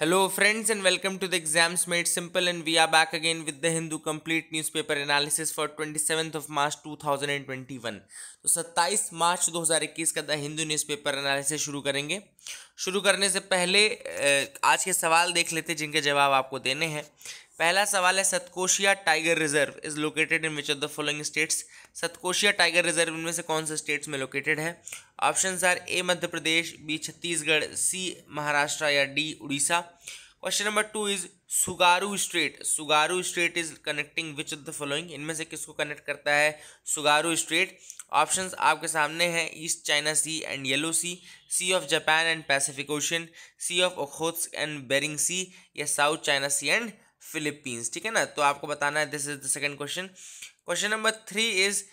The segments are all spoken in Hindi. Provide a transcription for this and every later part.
Hello friends and welcome to the exams made simple and we are back again with the Hindu complete newspaper analysis for twenty seventh of March two thousand and twenty one तो सत्ताईस मार्च दो हज़ार इक्कीस का द हिंदू न्यूज़पेपर एनालिसिस शुरू करेंगे शुरू करने से पहले आज के सवाल देख लेते जिनके जवाब आपको देने हैं पहला सवाल है Satkosia tiger reserve is located in which of the following states Satkosia tiger reserve इनमें से कौन से स्टेट्स में लोकेटेड है option are A Madhya Pradesh B Chhattisgarh C Maharashtra या D Orissa question number two is Tsugaru strait Tsugaru strait is connecting which of the following इनमें से किसको कनेक्ट करता है सुगारू स्ट्रेट ऑप्शंस आपके सामने हैं East China Sea and Yellow Sea Sea of Japan and Pacific Ocean Sea of Okhotsk and Bering Sea या South China Sea and Philippines ठीक है ना तो आपको बताना है this is the second question question number three is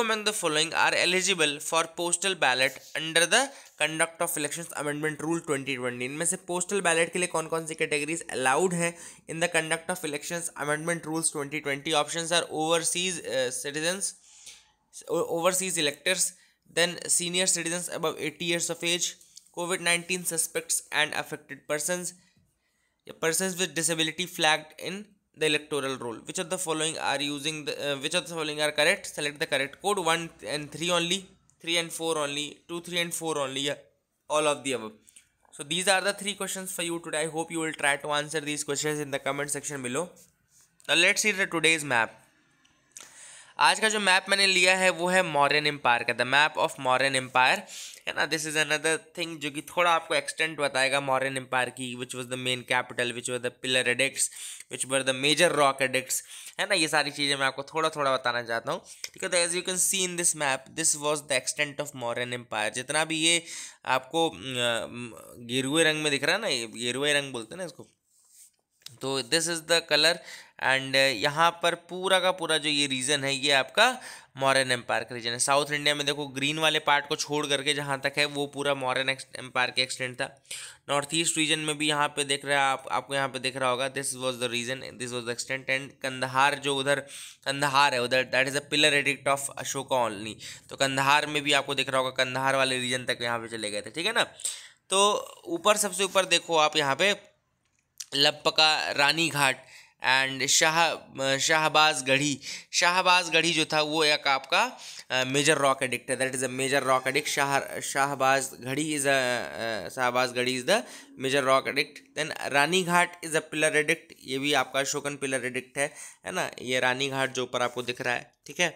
among the following are eligible for postal ballot under the conduct of election amendment rule twenty twenty इनमें से पोस्टल बैलेट के लिए कौन कौन सी कैटेगरीज अलाउड हैं in the conduct of election amendment rules twenty twenty option are overseas citizens overseas electors then senior citizens above eighty years of age COVID nineteen suspects and affected persons persons with disability flagged in the electoral roll which of the following are using the uh, which of the following are correct select the correct code 1 and 3 only 3 and 4 only 2 3 and 4 only yeah, all of the above so these are the three questions for you today i hope you will try to answer these questions in the comment section below now let's see the today's map आज का जो मैप मैंने लिया है वो है मॉरन एम्पायर का the map of Mauryan empire है ना दिस इज़ अनदर थिंग जो कि थोड़ा आपको एक्सटेंट बताएगा मॉरन एम्पायर की which was the main capital which were the pillar edicts which were the major rock edicts है ना ये सारी चीज़ें मैं आपको थोड़ा थोड़ा बताना चाहता हूँ ठीक है तो as you can see in this map this was the extent of Mauryan empire जितना भी ये आपको गेरुए रंग में दिख रहा है ना गेरुए रंग बोलते हैं ना इसको तो this is the colour and uh, यहाँ पर पूरा का पूरा जो ये रीजन है ये आपका मॉरन एम्पायर का रीजन है साउथ इंडिया में देखो ग्रीन वाले पार्ट को छोड़ करके जहाँ तक है वो पूरा मॉरन एम्पायर के एक्सटेंड था नॉर्थ ईस्ट रीजन में भी यहाँ पे देख रहे हैं आप आपको यहाँ पे देख रहा होगा this was the region this was the extent and Kandahar जो उधर कंधार है उधर that is a pillar edict of Ashoka ऑलनी तो कंधार में भी आपको देख रहा होगा कंधार वाले रीजन तक यहाँ पर चले गए थे ठीक है ना तो ऊपर सबसे ऊपर देखो आप यहाँ पे लप्पका रानी घाट एंड शाह शाहबाज गढ़ी शाहबाज गढ़ी जो था वो एक आपका मेजर रॉक एडिक्ट है that is a major rock edict Shah Shahbaz Garhi is a Shahbaz Garhi is the major rock edict then Rani Ghat is a pillar edict ये भी आपका शोकन पिलर एडिक्ट है है ना ये रानी घाट जो ऊपर आपको दिख रहा है ठीक है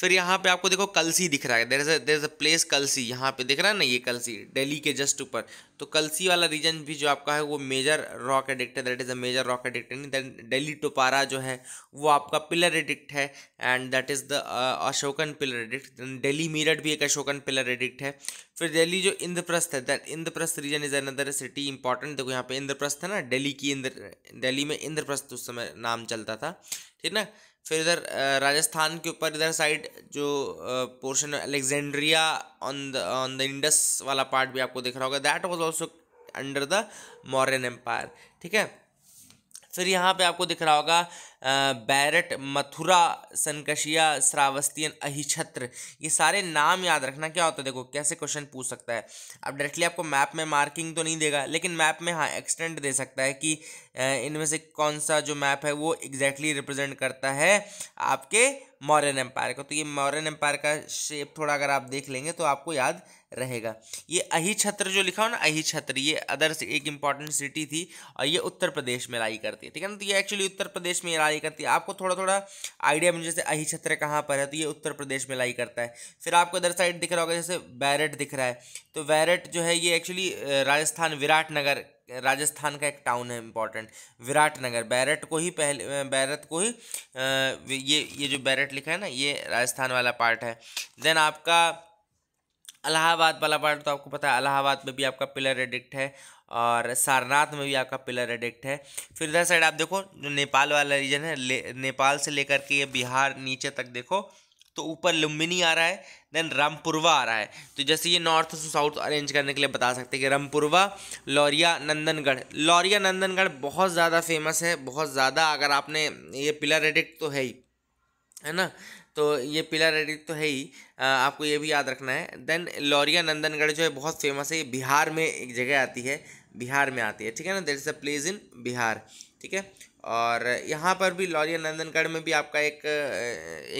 फिर यहाँ पे आपको देखो कलसी दिख रहा है there is there is a place Kalsi यहाँ पे दिख रहा है ना ये कलसी दिल्ली के जस्ट ऊपर तो कलसी वाला रीजन भी जो आपका है वो मेजर रॉक एडिक्ट है that is a major rock edict and Delhi Topra जो है वो आपका पिलर एडिक्ट है and that is the Ashokan pillar edict Delhi Meerut भी एक अशोकन पिलर एडिक्ट है फिर दिल्ली जो इंद्रप्रस्थ है that Indraprastha region is another city important देखो यहाँ पे इंद्रप्रस्थ है ना दिल्ली की इंद्र दिल्ली में इंद्रप्रस्थ उस समय नाम चलता था ठीक ना फिर इधर राजस्थान के ऊपर इधर साइड जो portion Alexandria on the on the Indus वाला पार्ट भी आपको दिख रहा होगा that was also under the Mauryan empire ठीक है फिर यहाँ पे आपको दिख रहा होगा बैरट मथुरा सनकशिया श्रावस्तियन अहिछत्र ये सारे नाम याद रखना क्या होता है देखो कैसे क्वेश्चन पूछ सकता है अब डायरेक्टली आपको मैप में मार्किंग तो नहीं देगा लेकिन मैप में हाँ एक्सटेंट दे सकता है कि इनमें से कौन सा जो मैप है वो एग्जैक्टली exactly रिप्रेजेंट करता है आपके मॉरन एम्पायर को तो ये मॉरन एम्पायर का शेप थोड़ा अगर आप देख लेंगे तो आपको याद रहेगा ये अही छत्र जो लिखा हो ना अही छत्र ये अदर एक इंपॉर्टेंट सिटी थी और ये उत्तर प्रदेश में लाई करती है ठीक है ना तो ये एक्चुअली उत्तर प्रदेश में ये करती है आपको थोड़ा थोड़ा आइडिया मिल जैसे अही छत्र कहाँ पर है तो ये उत्तर प्रदेश में लाई करता है फिर आपको इधर साइड दिख रहा होगा जैसे बैरट दिख रहा है तो बैरट जो है ये एक्चुअली राजस्थान विराट नगर राजस्थान का एक टाउन है इम्पॉर्टेंट विराट नगर बैरट को ही पहले बैरट को ही ये ये जो बैरट लिखा है ना ये राजस्थान वाला पार्ट है देन आपका अलाहाबाद वाला पार्ट तो आपको पता है अलाहाबाद में भी आपका पिलर एडिक्ट है और सारनाथ में भी आपका पिलर एडिक्ट है फिर इधर साइड आप देखो जो नेपाल वाला रीजन है ले, नेपाल से लेकर के ये बिहार नीचे तक देखो तो ऊपर लुम्बिनी आ रहा है देन रामपुरवा आ रहा है तो जैसे ये नॉर्थ से साउथ अरेंज करने के लिए बता सकते हैं कि रामपुरवा लौरिया नंदनगढ़ लौरिया नंदनगढ़ बहुत ज़्यादा फेमस है बहुत ज़्यादा अगर आपने ये पिलर एडिक्ट तो है ही है ना तो ये पिला रेड्डी तो है ही आपको ये भी याद रखना है देन लौरिया नंदनगढ़ जो है बहुत फेमस है ये बिहार में एक जगह आती है बिहार में आती है ठीक है ना that is a place in Bihar ठीक है और यहाँ पर भी लॉरिया नंदनगढ़ में भी आपका एक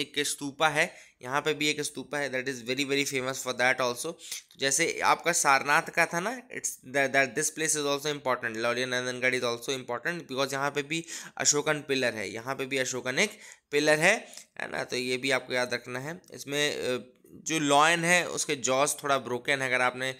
एक स्तूपा है यहाँ पर भी एक स्तूपा है that is very very famous for that also जैसे आपका सारनाथ का था ना it's that this place is also important Lauriya Nandangarh is also important because यहाँ पे भी अशोकन पिलर है यहाँ पे भी अशोकन एक पिलर है है ना तो ये भी आपको याद रखना है इसमें जो लॉयन है उसके जॉज थोड़ा ब्रोकन है अगर आपने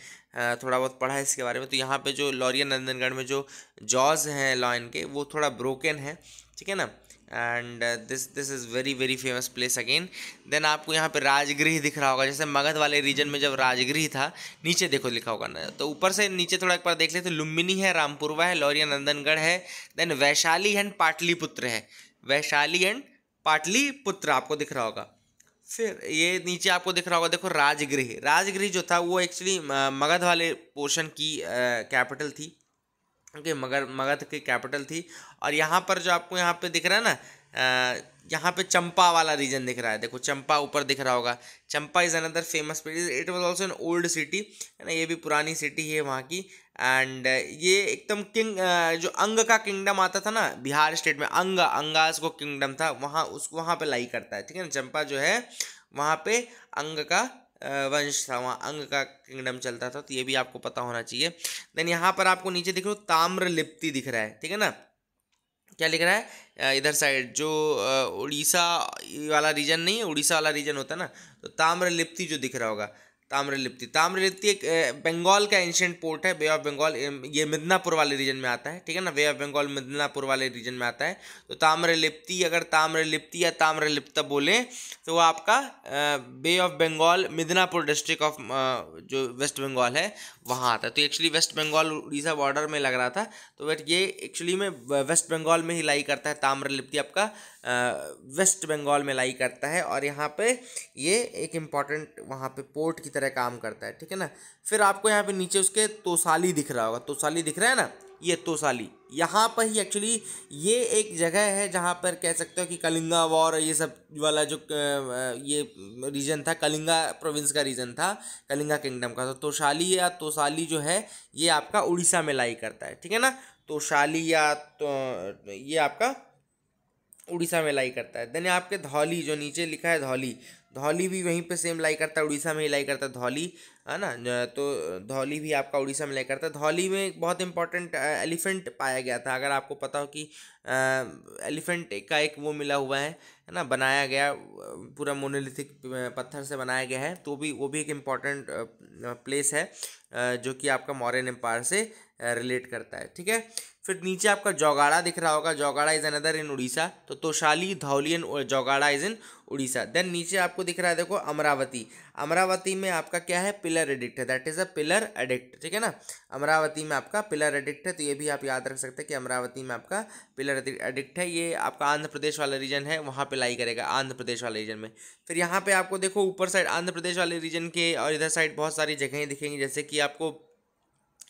थोड़ा बहुत पढ़ा है इसके बारे में तो यहाँ पे जो लॉरियन नंदनगढ़ में जो जॉज हैं लॉयन के वो थोड़ा ब्रोकन है ठीक है ना and this this is very very famous place again then आपको यहाँ पे राजगृह दिख रहा होगा जैसे मगध वाले रीजन में जब राजगृह था नीचे देखो लिखा होगा ना तो ऊपर से नीचे थोड़ा एक बार देख लेते तो लुम्बिनी है रामपुरवा है लौरिया नंदनगढ़ है देन वैशाली एंड पाटलिपुत्र है वैशाली एंड पाटलिपुत्र आपको दिख रहा होगा फिर ये नीचे आपको दिख रहा होगा देखो राजगृह राजगृह जो था वो एक्चुअली मगध वाले पोर्शन की कैपिटल थी ओके मगर मगध की कैपिटल थी और यहाँ पर जो आपको यहाँ पे दिख रहा है ना यहाँ पे चंपा वाला रीजन दिख रहा है देखो चंपा ऊपर दिख रहा होगा Champa is another famous place it was also an old city है ना ये भी पुरानी सिटी है वहाँ की एंड ये एकदम किंग जो अंग का किंगडम आता था ना बिहार स्टेट में अंग अंगास को किंगडम था वहाँ उस वहाँ पे लाई करता है ठीक है ना चंपा जो है वहाँ पर अंग का वंश था वहाँ अंग का किंगडम चलता था तो ये भी आपको पता होना चाहिए देन यहाँ पर आपको नीचे देख लो ताम्रलिप्ति दिख रहा है ठीक है ना क्या लिख रहा है इधर साइड जो उड़ीसा वाला रीजन नहीं है उड़ीसा वाला रीजन होता है ना तो ताम्रलिप्ति जो दिख रहा होगा ताम्रलिप्ति ताम्रलिप्ति एक बंगाल का एंशियंट पोर्ट है वे ऑफ बंगाल ये मिदनापुर वाले रीजन में आता है ठीक है ना वे ऑफ बंगाल मिदनापुर वाले रीजन में आता है तो ताम्रलिप्ति अगर ताम्रलिप्ति या ताम्रलिप्त बोले तो वो आपका bay of Bengal Midnapore district of जो वेस्ट बंगाल है वहाँ आता है तो actually west Bengal Orissa border में लग रहा था तो बट ये एक्चुअली में वेस्ट बंगाल में ही लाई करता है ताम्रलिप्ति आपका वेस्ट बंगाल में लाई करता है और यहाँ पे ये एक इम्पॉर्टेंट वहाँ पे पोर्ट की तरह काम करता है ठीक है ना फिर आपको यहाँ पे नीचे उसके तोसाली दिख रहा होगा तोसाली दिख रहा है ना ये तोसाली यहाँ पर ही एक्चुअली ये एक जगह है जहाँ पर कह सकते हो कि कलिंगा वॉर ये सब वाला जो ये रीजन था कलिंगा प्रोविंस का रीजन था कलिंगा किंगडम का तो तोशाली या तोसाली जो है ये आपका उड़ीसा में लाई करता है ठीक है ना तोशाली या तो ये आपका उड़ीसा में लाई करता है देन आपके धौली जो नीचे लिखा है धौली धौली भी वहीं पे सेम लाई करता है उड़ीसा में ही लाई करता है धौली है ना तो धौली भी आपका उड़ीसा में लाई करता है धौली में एक बहुत इंपॉर्टेंट एलिफेंट पाया गया था अगर आपको पता हो कि एलिफेंट का एक वो मिला हुआ है है ना बनाया गया पूरा मोनोलिथिक पत्थर से बनाया गया है तो भी वो भी एक इम्पॉर्टेंट प्लेस है जो कि आपका मॉरन एम्पायर से रिलेट करता है ठीक है फिर नीचे आपका जोगाड़ा दिख रहा होगा Jaugada is another in Orissa तो Tosali Dhauli and Jaugada is in Orissa then नीचे आपको दिख रहा है देखो अमरावती अमरावती में आपका क्या है पिलर एडिक्ट है that is a pillar edict ठीक है ना अमरावती में आपका पिलर एडिक्ट है तो ये भी आप याद रख सकते हैं कि अमरावती में आपका पिलर एडिक्ट है ये आपका आंध्र प्रदेश वाला रीजन है वहाँ पर लाई करेगा आंध्र प्रदेश वाले रीजन में फिर यहाँ पर आपको देखो ऊपर साइड आंध्र प्रदेश वाले रीजन के और इधर साइड बहुत सारी जगहें दिखेंगी जैसे कि आपको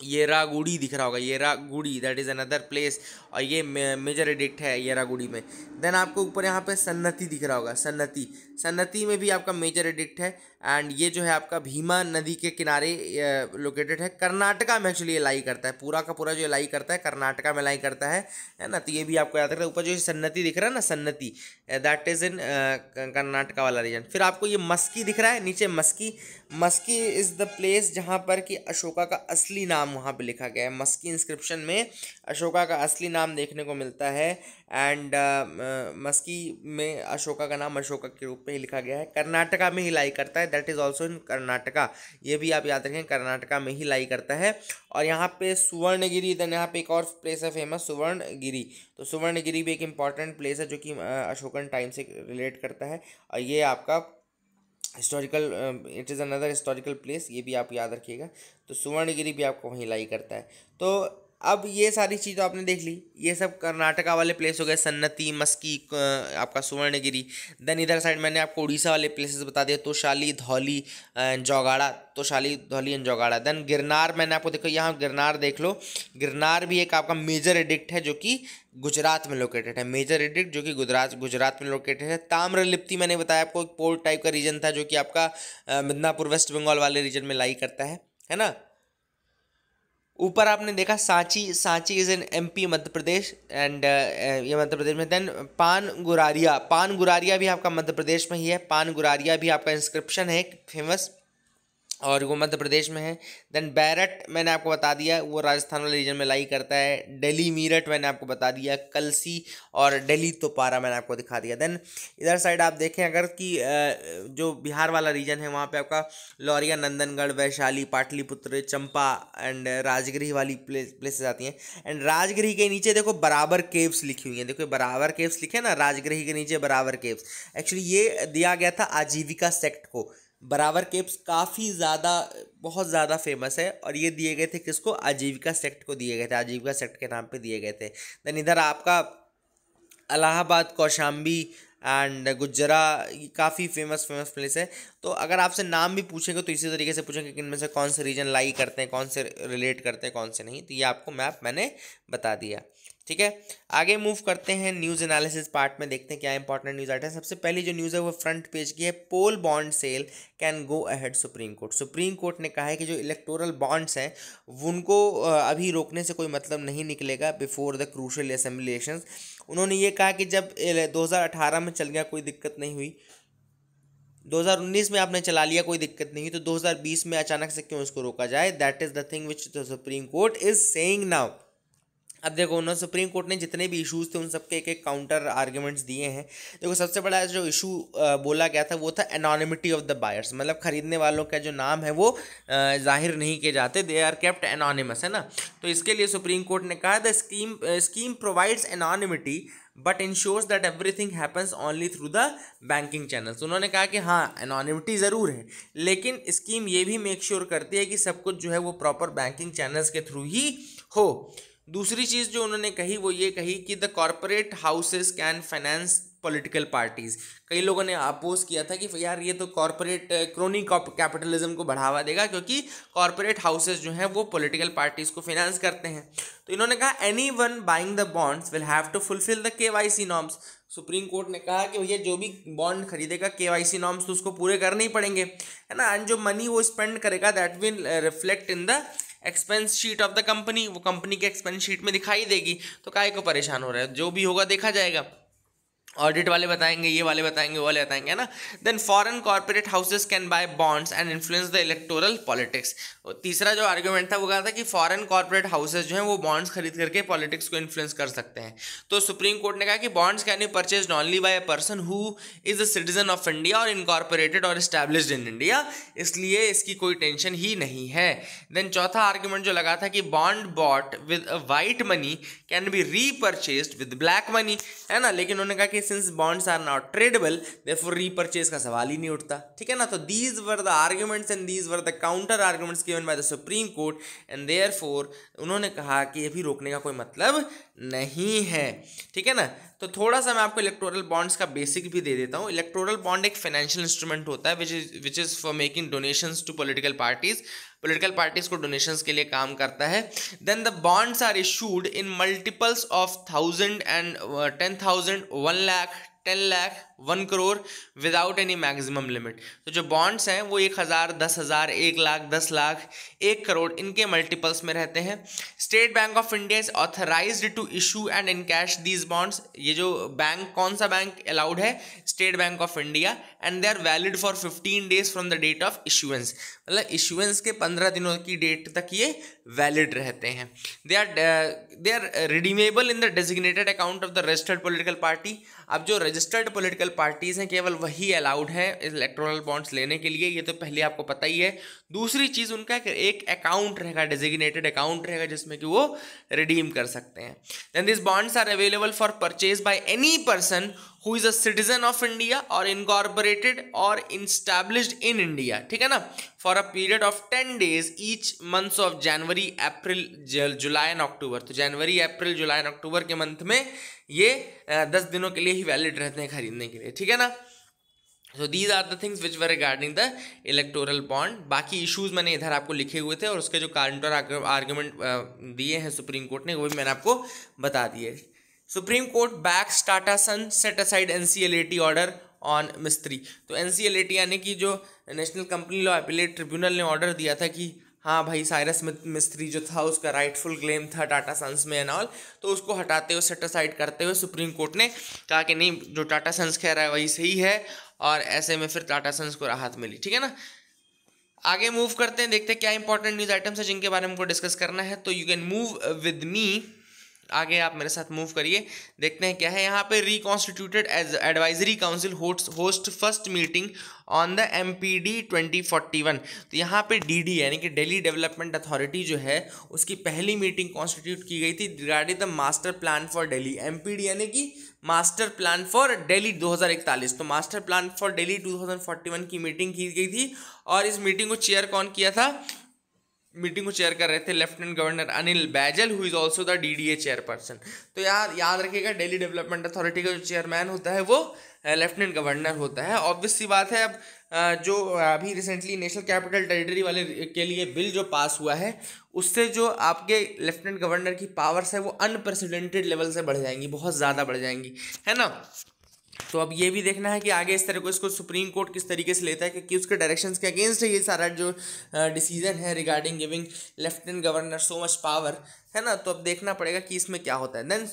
येरागुड़ी दिख रहा होगा Erragudi that is another place और ये मेजर एडिक्ट है येरागुड़ी में देन आपको ऊपर यहाँ पे सन्नति दिख रहा होगा सन्नति सन्नति में भी आपका मेजर एडिक्ट है एंड ये जो है आपका भीमा नदी के किनारे लोकेटेड है कर्नाटका में एक्चुअली ये लाई करता है पूरा का पूरा जो लाई करता है कर्नाटका में लाई करता है है ना तो ये भी आपको याद रखना ऊपर जो सन्नति दिख रहा है ना Sannati that is in Karnataka वाला रीजन फिर आपको ये मस्की दिख रहा है नीचे Maski Maski is the place जहाँ पर कि अशोका का असली नाम नाम वहाँ पे लिखा गया है मस्की इंस्क्रिप्शन में अशोका का असली नाम देखने को मिलता है एंड uh, मस्की में अशोका का नाम अशोका के रूप में ही लिखा गया है कर्नाटका में ही लाई करता है that is also in Karnataka ये भी आप याद रखें कर्नाटका में ही लाई करता है और यहाँ पे सुवर्णगिरी देन यहाँ पे एक और प्लेस है फेमस सुवर्णगिरी तो सुवर्णगिरी भी एक इम्पॉर्टेंट प्लेस है जो कि अशोकन टाइम से रिलेट करता है और ये आपका historical it is another historical place ये भी आप याद रखिएगा तो सुवर्णगिरी भी आपको वहीं लाई करता है तो अब ये सारी चीज़ आपने देख ली ये सब कर्नाटका वाले प्लेस हो गए सन्नति मस्की आपका सुवर्णगिरी देन इधर साइड मैंने आपको उड़ीसा वाले प्लेसेस बता दिए Tosali Dhauli and Jaugada Tosali Dhauli and Jaugada then Girnar मैंने आपको देखो यहाँ गिरनार देख लो गिरनार भी एक आपका मेजर एडिक्ट है जो कि गुजरात में लोकेटेड है मेजर एडिक्ट जो कि गुजरात गुजरात में लोकेटेड है ताम्रलिप्ति मैंने बताया आपको एक पोर्ट टाइप का रीजन था जो कि आपका मिदनापुर वेस्ट बंगाल वाले रीजन में लाई करता है है ना ऊपर आपने देखा Sanchi Sanchi is in MP Madhya Pradesh and uh, ये मध्य प्रदेश में देन पान गुरारिया पान गुरारिया भी आपका मध्य प्रदेश में ही है पान गुरारिया भी आपका इंस्क्रिप्शन है फेमस और वो मध्य प्रदेश में है देन बैरट मैंने आपको बता दिया वो राजस्थान वाले रीजन में लाई करता है दिल्ली मीरठ मैंने आपको बता दिया कलसी और दिल्ली तोपारा मैंने आपको दिखा दिया देन इधर साइड आप देखें अगर कि जो बिहार वाला रीजन है वहाँ पे आपका लौरिया नंदनगढ़ वैशाली पाटलिपुत्र चंपा एंड राजगिरी वाली प्लेस प्लेसेस आती हैं एंड राजगिरी के नीचे देखो बराबर केव्स लिखी हुई हैं देखो बराबर केव्स लिखे ना राजगिरी के नीचे बराबर केव्स एक्चुअली ये दिया गया था आजीविका सेक्ट को बराबर केप्स काफ़ी ज़्यादा बहुत ज़्यादा फेमस है और ये दिए गए थे किसको आजीविका सेक्ट को दिए गए थे आजीविका सेक्ट के नाम पे दिए गए थे देन इधर आपका अलाहाबाद कौशाम्बी एंड गुजरा काफ़ी फेमस फेमस प्लेस है तो अगर आपसे नाम भी पूछेंगे तो इसी तरीके से पूछेंगे कि इनमें से कौन से रीजन लाई करते हैं कौन से रिलेट करते हैं कौन से नहीं तो ये आपको मैप मैंने बता दिया ठीक है आगे मूव करते हैं न्यूज़ एनालिसिस पार्ट में देखते हैं क्या इंपॉर्टेंट न्यूज़ आइटम सबसे पहली जो न्यूज़ है वो फ्रंट पेज की है poll bond sale can go ahead supreme court supreme court ने कहा है कि जो इलेक्टोरल बॉन्ड्स हैं उनको अभी रोकने से कोई मतलब नहीं निकलेगा before the crucial assembly election उन्होंने ये कहा कि जब दो में चल गया कोई दिक्कत नहीं हुई 2019 में आपने चला लिया कोई दिक्कत नहीं तो 2020 में अचानक से क्यों इसको रोका जाए that is the thing which the supreme court is saying now अब देखो उन्होंने सुप्रीम कोर्ट ने जितने भी इश्यूज़ थे उन सबके एक एक काउंटर आर्ग्यूमेंट्स दिए हैं देखो सबसे बड़ा जो इशू बोला गया था वो था एनॉनिमिटी ऑफ द बायर्स मतलब ख़रीदने वालों का जो नाम है वो जाहिर नहीं किए जाते दे आर केप्ट एनॉनिमस है ना तो इसके लिए सुप्रीम कोर्ट ने कहा the scheme scheme provides anonymity but ensures that thing happens only through the banking channels उन्होंने कहा कि हाँ एनॉनिमिटी ज़रूर है लेकिन स्कीम ये भी मेक श्योर sure करती है कि सब कुछ जो है वो प्रॉपर बैंकिंग चैनल्स के थ्रू ही हो दूसरी चीज़ जो उन्होंने कही वो ये कही कि the corporate houses can finance political parties कई लोगों ने अपोज किया था कि यार ये तो कॉरपोरेट क्रोनी कैपिटलिज्म को बढ़ावा देगा क्योंकि कॉरपोरेट हाउसेज जो हैं वो पॉलिटिकल पार्टीज़ को फाइनेंस करते हैं तो इन्होंने कहा anyone buying the bonds will have to fulfil the K Y C norms supreme court ने कहा कि भैया जो भी बॉन्ड खरीदेगा के वाई सी नॉर्म्स तो उसको पूरे करने ही पड़ेंगे है ना एंड जो मनी वो स्पेंड करेगा that will reflect in the expense sheet of the company वो कंपनी के एक्सपेंस शीट में दिखाई देगी तो काय को परेशान हो रहा है जो भी होगा देखा जाएगा ऑडिट वाले बताएंगे ये वाले बताएंगे वो वाले बताएंगे है ना then foreign corporate houses can buy bonds and influence the electoral politics तीसरा जो आर्ग्यूमेंट था वो कहा था कि फॉरेन कॉर्पोरेट हाउसेस जो हैं वो बॉन्ड्स खरीद करके पॉलिटिक्स को इन्फ्लुएंस कर सकते हैं तो सुप्रीम कोर्ट ने कहा कि bonds can you purchase only by a person who is a citizen of India और इनकॉर्पोरेटेड और इस्टेब्लिश इन इंडिया इसलिए इसकी कोई टेंशन ही नहीं है देन चौथा आर्ग्यूमेंट जो लगा था कि bond bought with white money can be repurchase with black money है ना लेकिन उन्होंने कहा कि कि since bonds are not tradable therefore repurchase का सवाल ही नहीं उठता ठीक है ना तो these were the arguments and these were the counter arguments given by the supreme court and therefore उन्होंने कहा कि ये भी रोकने का कोई मतलब नहीं है ठीक है ना तो थोड़ा सा मैं आपको इलेक्टोरल बॉन्ड्स का बेसिक भी दे देता हूँ इलेक्टोरल बॉन्ड एक फाइनेंशियल इंस्ट्रूमेंट होता है which is which is for making donations to political parties political parties को डोनेशन के लिए काम करता है then the bonds are issued in multiples of thousand and ten thousand one lakh ten lakh one crore without any maximum limit तो जो बॉन्ड्स हैं वो एक हज़ार दस हज़ार एक लाख दस लाख एक करोड़ इनके मल्टीपल्स में रहते हैं State Bank of India is authorise to issue and encash these bonds ये जो बैंक कौन सा बैंक अलाउड है State Bank of India and they are valid for fifteen days from the date of issuance मतलब इशुएंस के पंद्रह दिनों की डेट तक ये वैलिड रहते हैं they are they are redeemable in the designated account of the registered political party अब जो रजिस्टर्ड पॉलिटिकल पार्टीज़ हैं केवल वही अलाउड है इलेक्ट्रॉनल बॉन्ड्स लेने के लिए ये तो पहले आपको पता ही है दूसरी चीज़ उनका एक अकाउंट रहेगा डेजिग्नेटेड अकाउंट रहेगा जिसमें कि वो रिडीम कर सकते हैं then this bonds are available for purchase by any person who is a citizen of India और इनकॉर्पोरेटेड और इंस्टैब्लिश्ड इन इंडिया ठीक है ना for a period of ten days each months of January April July and October तो जनवरी अप्रैल जुलाई एंड अक्टूबर के मंथ में ये दस दिनों के लिए ही वैलिड रहते हैं खरीदने के लिए ठीक है ना so these are the things which were regarding the electoral bond बाकी इशूज़ मैंने इधर आपको लिखे हुए थे और उसके जो कारंटर आर्ग्यूमेंट दिए हैं सुप्रीम कोर्ट ने वो भी मैंने आपको बता दिए supreme court backs Tata son set aside T order on Mistry तो टी यानी कि जो National Company Law Appellate Tribunal ने ऑर्डर दिया था कि हाँ भाई साइरस मिस्त्री जो था उसका राइटफुल क्लेम था टाटा सन्स में एंड ऑल तो उसको हटाते हुए असाइड करते हुए सुप्रीम कोर्ट ने कहा कि नहीं जो टाटा सन्स कह रहा है वही सही है और ऐसे में फिर टाटा सन्स को राहत मिली ठीक है ना आगे मूव करते हैं देखते हैं क्या इंपॉर्टेंट न्यूज़ आइटम्स है जिनके बारे में हमको डिस्कस करना है तो you can move with me आगे आप मेरे साथ मूव करिए देखते हैं क्या है यहाँ पे reconstituted as advisory council host first meeting on the M P D twenty forty one तो यहाँ पे डी डी यानी कि डेली डेवलपमेंट अथॉरिटी जो है उसकी पहली मीटिंग कॉन्स्टिट्यूट की गई थी regarding the master plan for Delhi M P D यानी कि मास्टर प्लान फॉर डेली 2041 तो मास्टर प्लान फॉर डेली 2041 की मीटिंग की गई थी और इस मीटिंग को चेयर कौन किया था मीटिंग को चेयर कर रहे थे lieutenant governor Anil Baijal who is also the D D A chairperson तो यार याद रखिएगा डेली डेवलपमेंट अथॉरिटी का जो चेयरमैन होता है वो लेफ्टिनेंट गवर्नर होता है ऑब्वियस सी बात है अब जो अभी रिसेंटली नेशनल कैपिटल टेरिटरी वाले के लिए बिल जो पास हुआ है उससे जो आपके लेफ्टिनेंट गवर्नर की पावर्स है वो अनप्रेसिडेंटेड लेवल से बढ़ जाएंगी बहुत ज़्यादा बढ़ जाएंगी है ना तो अब ये भी देखना है कि आगे इस तरह को इसको सुप्रीम कोर्ट किस तरीके से लेता है क्योंकि उसके डायरेक्शंस के अगेंस्ट है ये सारा जो डिसीजन है regarding giving lieutenant governor so much power है ना तो अब देखना पड़ेगा कि इसमें क्या होता है देन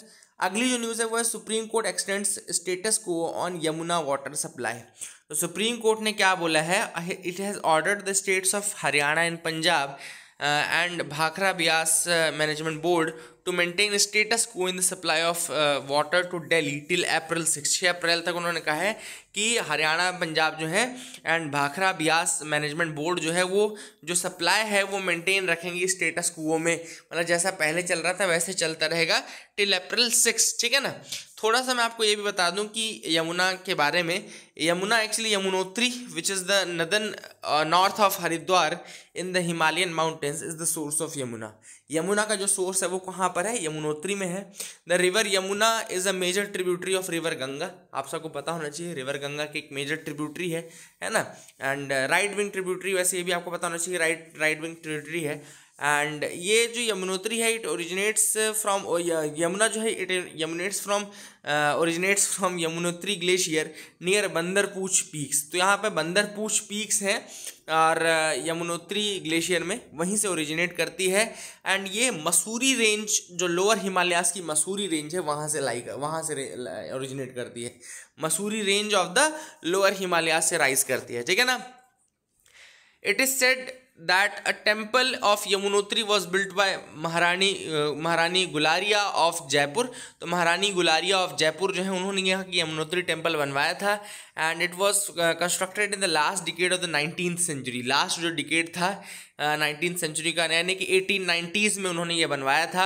अगली जो न्यूज़ है वो है supreme court extends status quo on Yamuna water supply तो सुप्रीम कोर्ट ने क्या बोला है it has ordered the states of Haryana and Punjab and Bhakra Beas management board to maintain status quo in the supply of water to Delhi till April six छः अप्रैल तक उन्होंने कहा है कि हरियाणा पंजाब जो है and Bhakra Beas management board जो है वो जो सप्लाई है वो मेंटेन रखेंगी स्टेटस कुओं में मतलब जैसा पहले चल रहा था वैसे चलता रहेगा टिल अप्रैल सिक्स ठीक है ना थोड़ा सा मैं आपको ये भी बता दूं कि यमुना के बारे में Yamuna actually Yamunotri which is the northern north of Haridwar in the Himalayan mountains is the source of Yamuna Yamuna का जो सोर्स है वो कहाँ पर है यमुनोत्री में है the river Yamuna is a major tributary of river Ganga आप सबको पता होना चाहिए रिवर गंगा की एक मेजर ट्रिब्यूटरी है है ना एंड राइट विंग ट्रिब्यूटरी वैसे ये भी आपको पता होना चाहिए राइट राइट विंग ट्रिब्यूटरी है एंड ये जो यमुनोत्री है इट ओरिजिनेट्स फ्रॉम यमुना जो है it emanates from originates from Yamunotri glacier near Bandarpunch peaks तो यहाँ पे बंदरपूछ पीक्स हैं और uh, यमुनोत्री ग्लेशियर में वहीं से ओरिजिनेट करती है एंड ये मसूरी रेंज जो लोअर हिमालयास की मसूरी रेंज है वहाँ से लाई वहाँ से ओरिजिनेट करती है Mussoorie range of the lower Himalayas से राइज करती है ठीक है ना it is said that a temple of Yamunotri was built by Maharani uh, Maharani Gularia of Jaipur तो महारानी गुलारिया ऑफ जयपुर जो है उन्होंने यहाँ की यमुनोत्री टेम्पल बनवाया था and it uh, constructed in the last decade of the nineteen century last जो decade था नाइनटीन uh, सेंचुरी का यानी कि एटीन नाइन्टीज़ में उन्होंने ये बनवाया था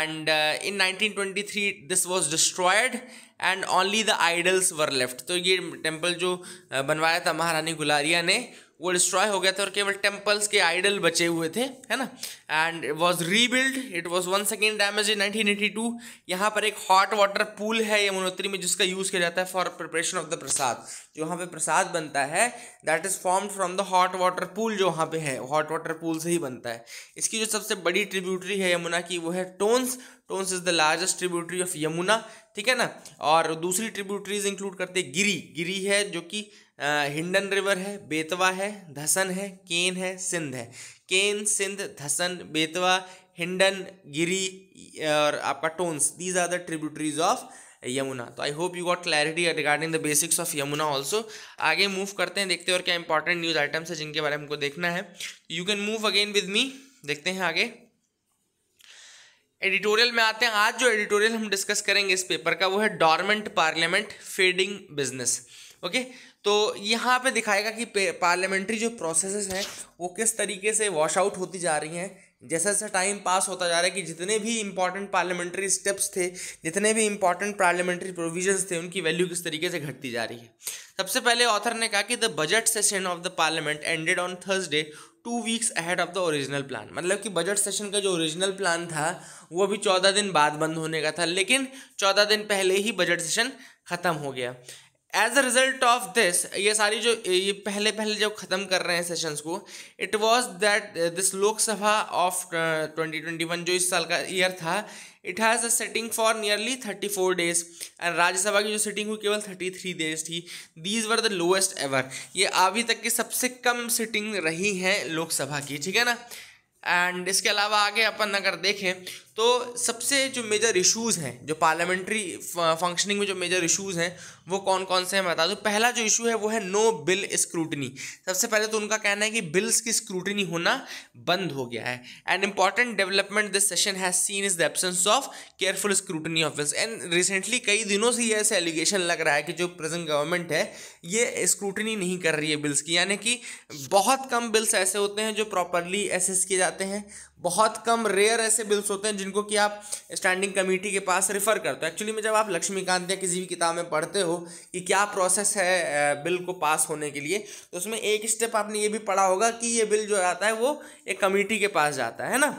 and in nineteen twenty three this was destroyed and only the idols were left तो ये टेम्पल जो uh, बनवाया था महारानी गुलारिया ने वो डिस्ट्रॉय हो गया था और केवल टेम्पल्स के आइडल बचे हुए थे है ना and was rebuild it was one second damage in nineteen eighty two यहाँ पर एक हॉट वाटर पूल है यमुनोत्री में जिसका यूज़ किया जाता है for preparation of the prasad जो वहाँ पे प्रसाद बनता है that is formed from the hot water pool जो वहाँ पे है हॉट वाटर पूल से ही बनता है इसकी जो सबसे बड़ी ट्रिब्यूटरी है यमुना की वो है Tons Tons is the largest tributary of Yamuna ठीक है ना और दूसरी ट्रिब्यूटरीज इंक्लूड करते हैं गिरी गिरी है जो कि हिंडन रिवर है बेतवा है धसन है केन है सिंध है केन सिंध धसन बेतवा हिंडन गिरी और आपका Tons these are the tributaries of Yamuna तो I hope you got clarity regarding the basics of Yamuna also आगे मूव करते हैं देखते हैं और क्या इंपॉर्टेंट न्यूज़ आइटम्स है जिनके बारे में हमको देखना है you can move again with me देखते हैं आगे एडिटोरियल में आते हैं आज जो एडिटोरियल हम डिस्कस करेंगे इस पेपर का वो है dormant parliament fading business okay तो यहाँ पे दिखाएगा कि पार्लियामेंट्री जो प्रोसेसेस हैं वो किस तरीके से वॉश आउट होती जा रही हैं जैसे जैसे टाइम पास होता जा रहा है कि जितने भी इंपॉर्टेंट पार्लियामेंट्री स्टेप्स थे जितने भी इंपॉर्टेंट पार्लियामेंट्री प्रोविजंस थे उनकी वैल्यू किस तरीके से घटती जा रही है सबसे पहले ऑथर ने कहा कि the budget session of the parliament ended on Thursday two weeks ahead of the original plan मतलब कि बजट सेशन का जो ओरिजिनल प्लान था वो अभी चौदह दिन बाद बंद होने का था लेकिन चौदह दिन पहले ही बजट सेशन ख़त्म हो गया as a result of this ये सारी जो ये पहले पहले जब ख़त्म कर रहे हैं सेशंस को it was that this Lok Sabha of 2021 जो इस साल का ईयर था it has a sitting for nearly 34 days and Rajya Sabha की जो सिटिंग हुई केवल 33 डेज थी these were the lowest ever ये अभी तक की सबसे कम सिटिंग रही है लोकसभा की ठीक है ना एंड इसके अलावा आगे अपन अगर देखें तो सबसे जो मेजर इश्यूज़ हैं जो पार्लियामेंट्री फंक्शनिंग में जो मेजर इश्यूज़ हैं वो कौन कौन से हैं बता दूँ पहला जो इशू है वो है नो बिल स्क्रूटनी सबसे पहले तो उनका कहना है कि बिल्स की स्क्रूटनी होना बंद हो गया है and important development this session has seen is the absence of careful scrutiny of bills and recently कई दिनों से ये ऐसे एलिगेशन लग रहा है कि जो प्रेजेंट गवर्नमेंट है ये स्क्रूटनी नहीं कर रही है बिल्स की यानी कि बहुत कम बिल्स ऐसे होते हैं जो प्रॉपरली एसेस किए जाते हैं बहुत कम रेयर ऐसे बिल्स होते हैं जिनको कि आप स्टैंडिंग कमेटी के पास रिफर करते हो एक्चुअली में जब आप लक्ष्मीकांत या किसी भी किताब में पढ़ते हो कि क्या प्रोसेस है बिल को पास होने के लिए तो उसमें एक स्टेप आपने ये भी पढ़ा होगा कि ये बिल जो आता है वो एक कमेटी के पास जाता है ना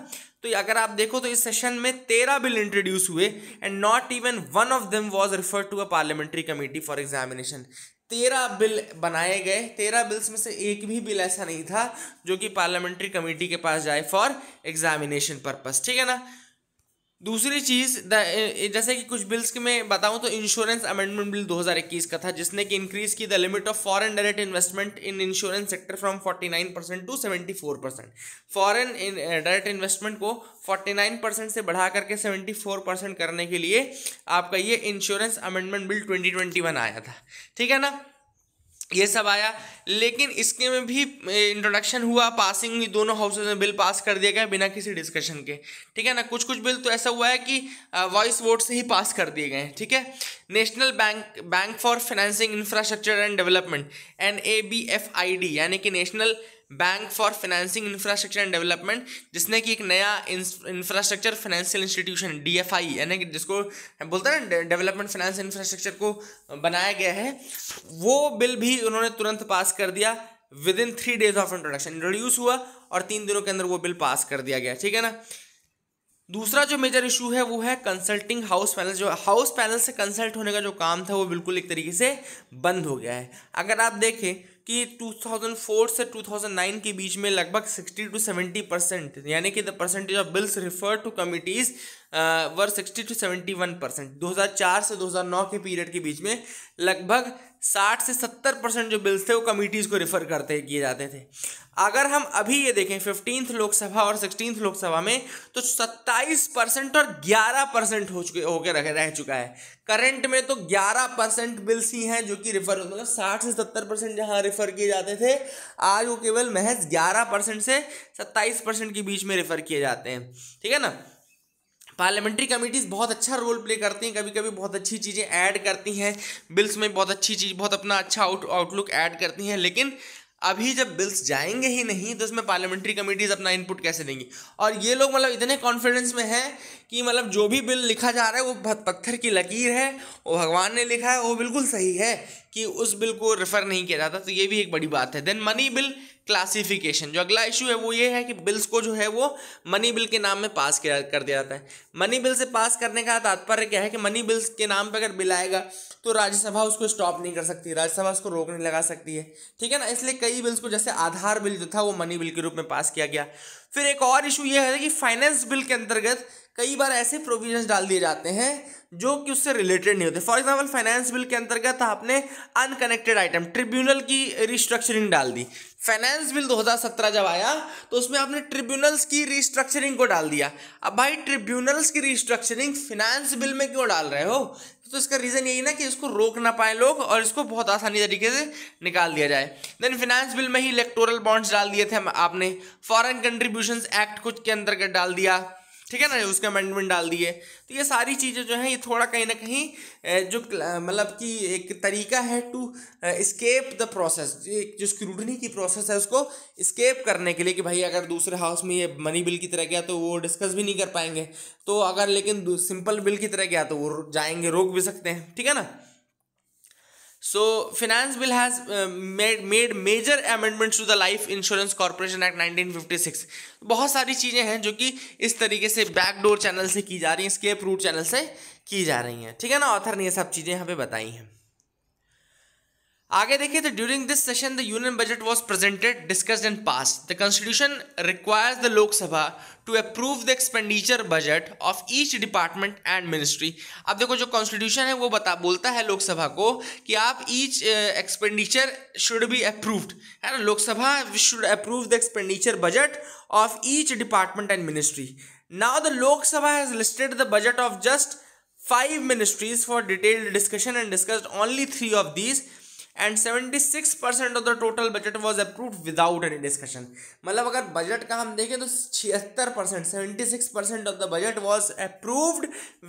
तो अगर आप देखो तो इस सेशन में तेरह बिल इंट्रोड्यूस हुए and not even one of them was refer to a parliamentary committee for examination तेरह बिल बनाए गए तेरह बिल्स में से एक भी बिल ऐसा नहीं था जो कि पार्लियामेंट्री कमेटी के पास जाए फॉर एग्जामिनेशन पर्पस ठीक है ना दूसरी चीज़ जैसे कि कुछ बिल्स के मैं बताऊं तो इंश्योरेंस अमेंडमेंट बिल 2021 का था जिसने कि इंक्रीज की the limit of foreign direct investment in insurance sector from 49 percent to 74 percent foreign direct investment को 49 परसेंट से बढ़ा करके 74 परसेंट करने के लिए आपका ये इंश्योरेंस अमेंडमेंट बिल 2021 आया था ठीक है ना ये सब आया लेकिन इसके में भी इंट्रोडक्शन हुआ पासिंग हुई दोनों हाउसेज में बिल पास कर दिया गया बिना किसी डिस्कशन के ठीक है ना कुछ कुछ बिल तो ऐसा हुआ है कि वॉइस वोट से ही पास कर दिए गए हैं ठीक है national bank bank for financing infrastructure and development N A B F I D यानी कि national bank for financing infrastructure and development जिसने कि एक नया infrastructure financial institution D F I यानी कि जिसको बोलते हैं ना डेवलपमेंट फाइनेंस इंफ्रास्ट्रक्चर को बनाया गया है वो बिल भी उन्होंने तुरंत पास कर दिया within three days of introduction introduce हुआ और तीन दिनों के अंदर वो बिल पास कर दिया गया ठीक है ना दूसरा जो मेजर इशू है वो है कंसल्टिंग हाउस पैनल जो हाउस पैनल से कंसल्ट होने का जो काम था वो बिल्कुल एक तरीके से बंद हो गया है अगर आप देखें कि 2004 से 2009 के बीच में लगभग 60 टू 70 परसेंट यानी कि the percentage of bills refer to committees were sixty two seventy one percent दो हज़ार चार से दो हज़ार नौ के पीरियड के बीच में लगभग साठ से सत्तर परसेंट जो बिल्स थे वो कमिटीज़ को रेफ़र करते किए जाते थे अगर हम अभी ये देखें फिफ्टींथ लोकसभा और सिक्सटीन लोकसभा में तो सत्ताईस परसेंट और ग्यारह परसेंट हो चुके होकर रह, रह चुका है करंट में तो ग्यारह परसेंट बिल्स ही हैं जो कि रेफ़र मतलब साठ से सत्तर परसेंट जहाँ रेफ़र किए जाते थे आज वो केवल महज ग्यारह परसेंट से सत्ताईस परसेंट के बीच में रेफ़र किए जाते हैं ठीक है ना पार्लियामेंट्री कमेटीज़ बहुत अच्छा रोल प्ले करती हैं कभी कभी बहुत अच्छी चीज़ें ऐड करती हैं बिल्स में बहुत अच्छी चीज़ बहुत अपना अच्छा आउट आउटलुक ऐड करती हैं लेकिन अभी जब बिल्स जाएंगे ही नहीं तो उसमें पार्लियामेंट्री कमेटीज़ अपना इनपुट कैसे देंगी और ये लोग मतलब इतने कॉन्फिडेंस में हैं कि मतलब जो भी बिल लिखा जा रहा है वो पत्थर की लकीर है वो भगवान ने लिखा है वो बिल्कुल सही है कि उस बिल को रेफ़र नहीं किया जाता तो ये भी एक बड़ी बात है देन मनी बिल क्लासिफिकेशन जो अगला इशू है वो ये है कि बिल्स को जो है वो मनी बिल के नाम में पास किया कर दिया जाता है मनी बिल से पास करने का तात्पर्य क्या है कि मनी बिल्स के नाम पर अगर बिल आएगा तो राज्यसभा उसको स्टॉप नहीं कर सकती राज्यसभा उसको रोक नहीं लगा सकती है ठीक है ना इसलिए कई बिल्स को जैसे आधार बिल जो था वो मनी बिल के रूप में पास किया गया फिर एक और इशू यह है कि फाइनेंस बिल के अंतर्गत कई बार ऐसे प्रोविजन डाल दिए जाते हैं जो कि उससे रिलेटेड नहीं होते फॉर एग्जाम्पल फाइनेंस बिल के अंतर्गत आपने अनकनेक्टेड आइटम ट्रिब्यूनल की रिस्ट्रक्चरिंग डाल दी फाइनेंस बिल 2017 जब आया तो उसमें आपने ट्रिब्यूनल्स की रिस्ट्रक्चरिंग को डाल दिया अब भाई ट्रिब्यूनल्स की रिस्ट्रक्चरिंग फाइनेंस बिल में क्यों डाल रहे हो तो इसका रीज़न यही ना कि इसको रोक ना पाए लोग और इसको बहुत आसानी तरीके से निकाल दिया जाए देन फिनेंस बिल में ही इलेक्टोरल बॉन्ड्स डाल दिए थे आपने फॉरेन कंट्रीब्यूशंस एक्ट कुछ के अंतर्गत डाल दिया ठीक है ना उसके अमेंडमेंट डाल दिए तो ये सारी चीज़ें जो हैं ये थोड़ा कहीं ना कहीं जो मतलब कि एक तरीका है टू स्केप द प्रोसेस एक जो स्क्रूटनी की प्रोसेस है उसको स्केप करने के लिए कि भाई अगर दूसरे हाउस में ये मनी बिल की तरह गया तो वो डिस्कस भी नहीं कर पाएंगे तो अगर लेकिन सिंपल बिल की तरह गया तो वो जाएंगे रोक भी सकते हैं ठीक है ना So Finance Bill has uh, made, made major amendments to the Life Insurance Corporation Act 1956. बहुत सारी चीज़ें हैं जो कि इस तरीके से बैकडोर चैनल से की जा रही हैं स्केप रूट चैनल से की जा रही हैं ठीक है ना ऑथर ने ये सब चीज़ें यहाँ पे बताई हैं आगे देखिए तो during this session the union budget was presented discussed and pass the constitution requires the Lok Sabha to approve the expenditure budget of each department and ministry अब देखो जो कॉन्स्टिट्यूशन है वो बता बोलता है लोकसभा को कि आप each expenditure should be approved है ना Lok Sabha should approve the expenditure budget of each department and ministry now the Lok Sabha has listed the budget of just five ministries for detailed discussion and discussed only three of these and 76 percent of the total budget was approve without any discussion मतलब अगर बजट का हम देखें तो छिहत्तर percent seventy six percent of the budget was approved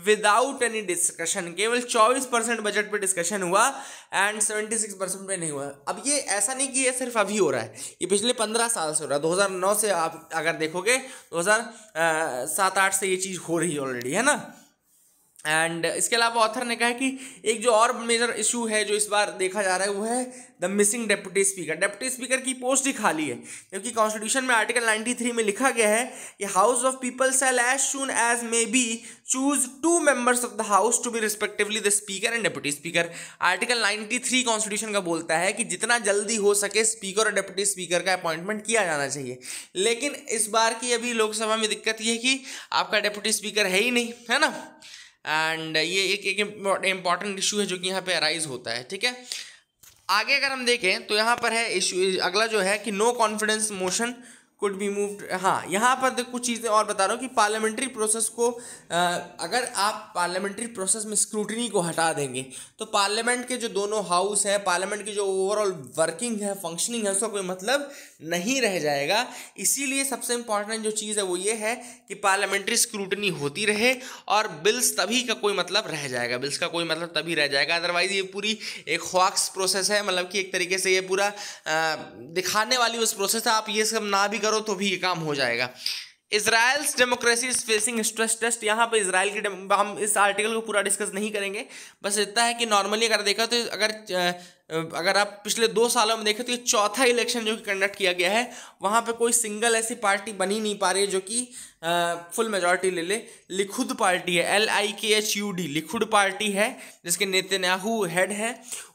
without any discussion केवल चौबीस परसेंट बजट पर डिस्कशन हुआ एंड सेवेंटी सिक्स परसेंट पे नहीं हुआ अब ये ऐसा नहीं कि ये सिर्फ अभी हो रहा है ये पिछले पंद्रह साल से हो रहा है दो हज़ार नौ से आप अगर देखोगे दो हज़ार सात आठ से ये चीज़ हो रही है ऑलरेडी है ना एंड इसके अलावा ऑथर ने कहा है कि एक जो और मेजर इशू है जो इस बार देखा जा रहा है वो है the missing deputy speaker deputy speaker की पोस्ट ही खाली है क्योंकि कॉन्स्टिट्यूशन में आर्टिकल 93 में लिखा गया है कि house of people shall as soon as may be choose two members of the house to be respectively the speaker and deputy speaker article 93 constitution का बोलता है कि जितना जल्दी हो सके स्पीकर और डेप्यूटी स्पीकर का अपॉइंटमेंट किया जाना चाहिए लेकिन इस बार की अभी लोकसभा में दिक्कत यह है कि आपका डेप्यूटी स्पीकर है ही नहीं है ना एंड ये एक एक इम्पॉर्टेंट इशू है जो कि यहाँ पे अराइज होता है ठीक है आगे अगर हम देखें तो यहाँ पर है इशू अगला जो है कि no confidence motion could be move हाँ यहाँ पर कुछ चीज़ें और बता रहा हूँ कि पार्लियामेंट्री प्रोसेस को आ, अगर आप पार्लियामेंट्री प्रोसेस में स्क्रूटनी को हटा देंगे तो पार्लियामेंट के जो दोनों हाउस हैं पार्लियामेंट की जो ओवरऑल वर्किंग है फंक्शनिंग है उसका कोई मतलब नहीं रह जाएगा इसीलिए सबसे इम्पॉर्टेंट जो चीज़ है वो ये है कि पार्लियामेंट्री स्क्रूटनी होती रहे और बिल्स तभी का कोई मतलब रह जाएगा बिल्स का कोई मतलब तभी रह जाएगा अदरवाइज़ ये पूरी एक हॉक्स प्रोसेस है मतलब कि एक तरीके से ये पूरा दिखाने वाली उस प्रोसेस है आप ये सब ना भी करो तो भी ये काम हो जाएगा Israel's democracy is facing stress test यहाँ पर इसराइल की हम इस आर्टिकल को पूरा डिस्कस नहीं करेंगे बस इतना है कि नॉर्मली अगर देखा तो अगर अगर आप पिछले दो सालों में देखें तो ये चौथा इलेक्शन जो कि कंडक्ट किया गया है वहाँ पे कोई सिंगल ऐसी पार्टी बनी नहीं पा रही है जो कि फुल मेजॉरिटी ले ले लिखुद पार्टी है L I K H U D Likud party है जिसके नेतन्याहू हेड हैं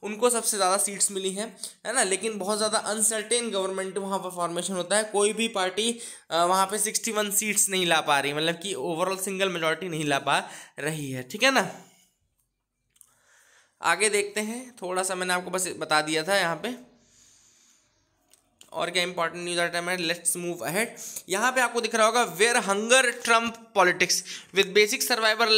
उनको सबसे ज़्यादा सीट्स मिली हैं है ना लेकिन बहुत ज़्यादा अनसर्टेन गवर्नमेंट वहाँ पर फॉर्मेशन होता है कोई भी पार्टी वहाँ पर सिक्सटी वन सीट्स नहीं ला पा रही मतलब कि ओवरऑल सिंगल मेजोरिटी नहीं ला पा रही है ठीक है ना आगे देखते हैं थोड़ा सा मैंने आपको बस बता दिया था यहाँ पे और क्या इंपॉर्टेंट न्यूज आइटम है लेट्स मूव अहेड यहाँ पे आपको दिख रहा होगा where hunger trump politics with basic survivor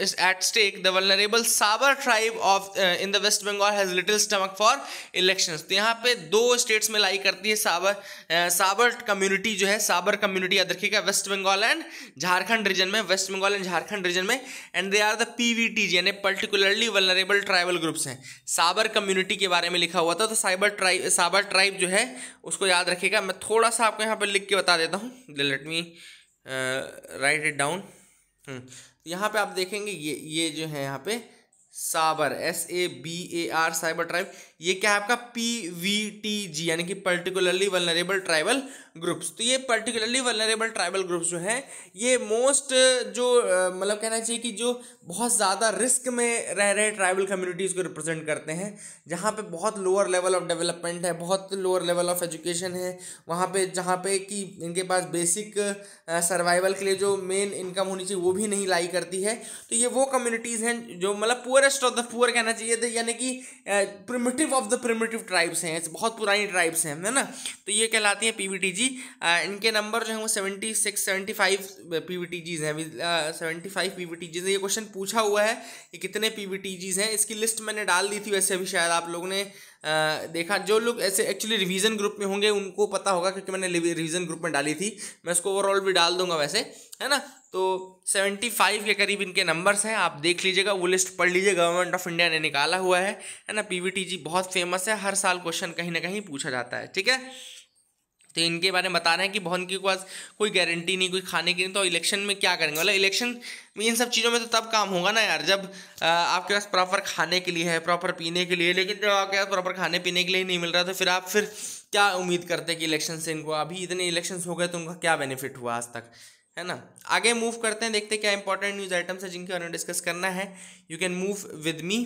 at stake the vulnerable Sabar tribe of in the West Bengal has little stomach for elections तो यहाँ पे दो स्टेट्स में लाई करती है साबर साबर कम्युनिटी जो है साबर कम्युनिटी याद रखिएगा West Bengal and Jharkhand region में West Bengal and Jharkhand region में and they are the PVTs यानी पर्टिकुलरली वलनरेबल ट्राइबल ग्रुप्स हैं साबर कम्युनिटी के बारे में लिखा हुआ था तो साइबर ट्राइब साबर ट्राइब जो है उसको याद रखिएगा मैं थोड़ा सा आपको यहाँ पर लिख के बता देता हूँ let me write it down यहाँ पे आप देखेंगे ये ये जो है यहाँ पे Sabar S A B A R Sabar tribe ये क्या है आपका पी वी टी जी यानी कि पर्टिकुलरली वनरेबल ट्राइबल ग्रुप्स तो ये पर्टिकुलरली वनरेबल ट्राइबल ग्रुप्स जो हैं ये मोस्ट जो मतलब कहना चाहिए कि जो बहुत ज़्यादा रिस्क में रह रहे ट्राइबल कम्युनिटीज़ को रिप्रेजेंट करते हैं जहाँ पे बहुत लोअर लेवल ऑफ डेवलपमेंट है बहुत लोअर लेवल ऑफ एजुकेशन है वहाँ पे जहाँ पे कि इनके पास बेसिक सर्वाइवल के लिए जो मेन इनकम होनी चाहिए वो भी नहीं लाई करती है तो ये वो कम्युनिटीज़ हैं जो मतलब poor poorest of the poor कहना चाहिए थे यानी कि primitive of the primitive tribes हैं बहुत पुरानी ट्राइब्स हैं है ना तो ये कहलाती हैं पी पीवीटीजी इनके नंबर जो हैं वो seventy six seventy five P V T Gs हैं सेवेंटी फाइव पी जीज ये क्वेश्चन पूछा हुआ है कि कितने पी जीज हैं इसकी लिस्ट मैंने डाल दी थी वैसे अभी शायद आप लोगों ने देखा जो लोग ऐसे एक्चुअली रिवीजन ग्रुप में होंगे उनको पता होगा क्योंकि मैंने रिवीजन ग्रुप में डाली थी मैं उसको ओवरऑल भी डाल दूंगा वैसे है ना तो सेवेंटी फ़ाइव के करीब इनके नंबर्स हैं आप देख लीजिएगा वो लिस्ट पढ़ लीजिए गवर्नमेंट ऑफ इंडिया ने निकाला हुआ है है ना जी बहुत फेमस है हर साल क्वेश्चन कहीं ना कहीं पूछा जाता है ठीक है तो इनके बारे में बता रहे हैं कि भवन के पास कोई गारंटी नहीं कोई खाने की नहीं तो इलेक्शन में क्या करेंगे मतलब इलेक्शन इन सब चीज़ों में तो तब काम होगा ना यार जब आपके पास प्रॉपर खाने के लिए है प्रॉपर पीने के लिए लेकिन जब आपके पास प्रॉपर खाने पीने के लिए नहीं मिल रहा तो फिर आप फिर क्या उम्मीद करते हैं कि इलेक्शन से इनको अभी इतने इलेक्शन हो गए तो उनका क्या बेनिफिट हुआ आज तक है ना आगे मूव करते हैं देखते हैं क्या इंपॉर्टेंट न्यूज़ आइटम्स है जिनके बारे में डिस्कस करना है you can move with me